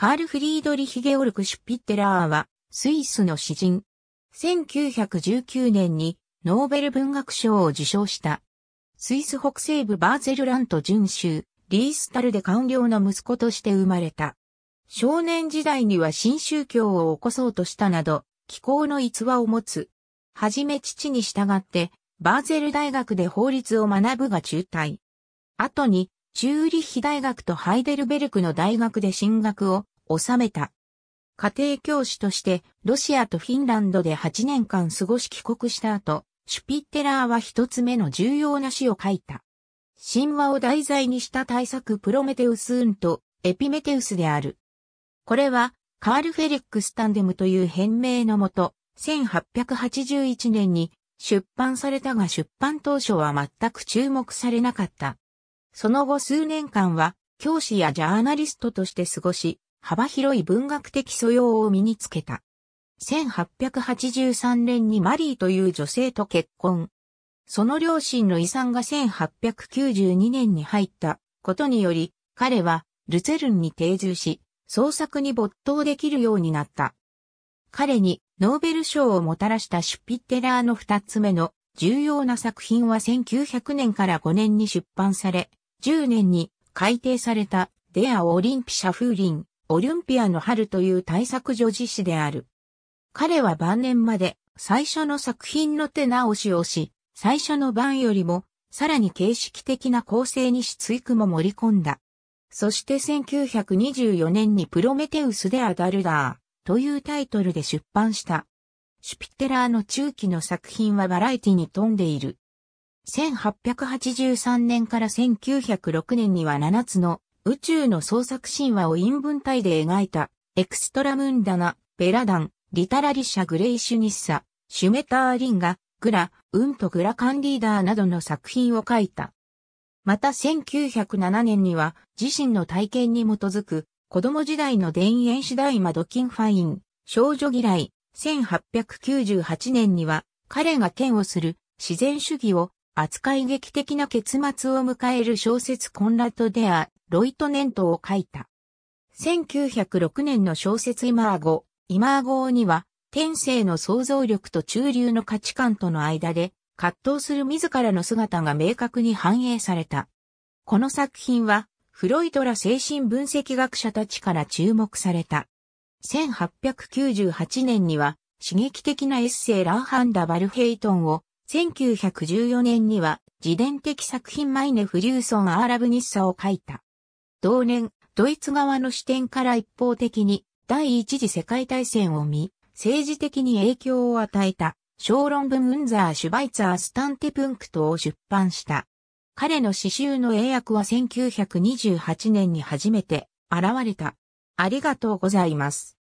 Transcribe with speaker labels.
Speaker 1: カール・フリードリヒ・ゲオルク・シュピッテラーは、スイスの詩人。1919年にノーベル文学賞を受賞した。スイス北西部バーゼルラント準州、リースタルで官僚の息子として生まれた。少年時代には新宗教を起こそうとしたなど、気候の逸話を持つ。はじめ父に従って、バーゼル大学で法律を学ぶが中退。後に、チューリッヒ大学とハイデルベルクの大学で進学を収めた。家庭教師として、ロシアとフィンランドで8年間過ごし帰国した後、シュピッテラーは一つ目の重要な詩を書いた。神話を題材にした大作プロメテウスウンとエピメテウスである。これは、カール・フェリックス・タンデムという変名のもと、1881年に出版されたが出版当初は全く注目されなかった。その後数年間は教師やジャーナリストとして過ごし、幅広い文学的素養を身につけた。1883年にマリーという女性と結婚。その両親の遺産が1892年に入ったことにより、彼はルツェルンに定住し、創作に没頭できるようになった。彼にノーベル賞をもたらしたシュピッテラーの二つ目の重要な作品は1900年から5年に出版され、10年に改訂されたデア・オリンピ・シャフーリン。オリンピアの春という大作女子誌である。彼は晩年まで最初の作品の手直しをし、最初の版よりもさらに形式的な構成にし追句も盛り込んだ。そして1924年にプロメテウスでアダルダーというタイトルで出版した。シュピテラーの中期の作品はバラエティに富んでいる。1883年から1906年には7つの宇宙の創作神話を陰文体で描いた、エクストラムンダナ、ベラダン、リタラリシャ・グレイシュニッサ、シュメター・リンガ、グラ、ウンとグラカンリーダーなどの作品を書いた。また1907年には自身の体験に基づく子供時代の田園次第マドキンファイン、少女嫌い、1898年には彼が剣をする自然主義を扱い劇的な結末を迎える小説コンラッド・デア、ロイトネントを書いた。1906年の小説イマーゴ、イマーゴには、天性の想像力と中流の価値観との間で、葛藤する自らの姿が明確に反映された。この作品は、フロイトら精神分析学者たちから注目された。1898年には、刺激的なエッセイランハンダ・バルヘイトンを1914年には自伝的作品マイネ・フリューソン・アーラブニッサを書いた。同年、ドイツ側の視点から一方的に第一次世界大戦を見、政治的に影響を与えた小論文ウンザー・シュバイツァー・スタンテプンクトを出版した。彼の詩集の英訳は1928年に初めて現れた。ありがとうございます。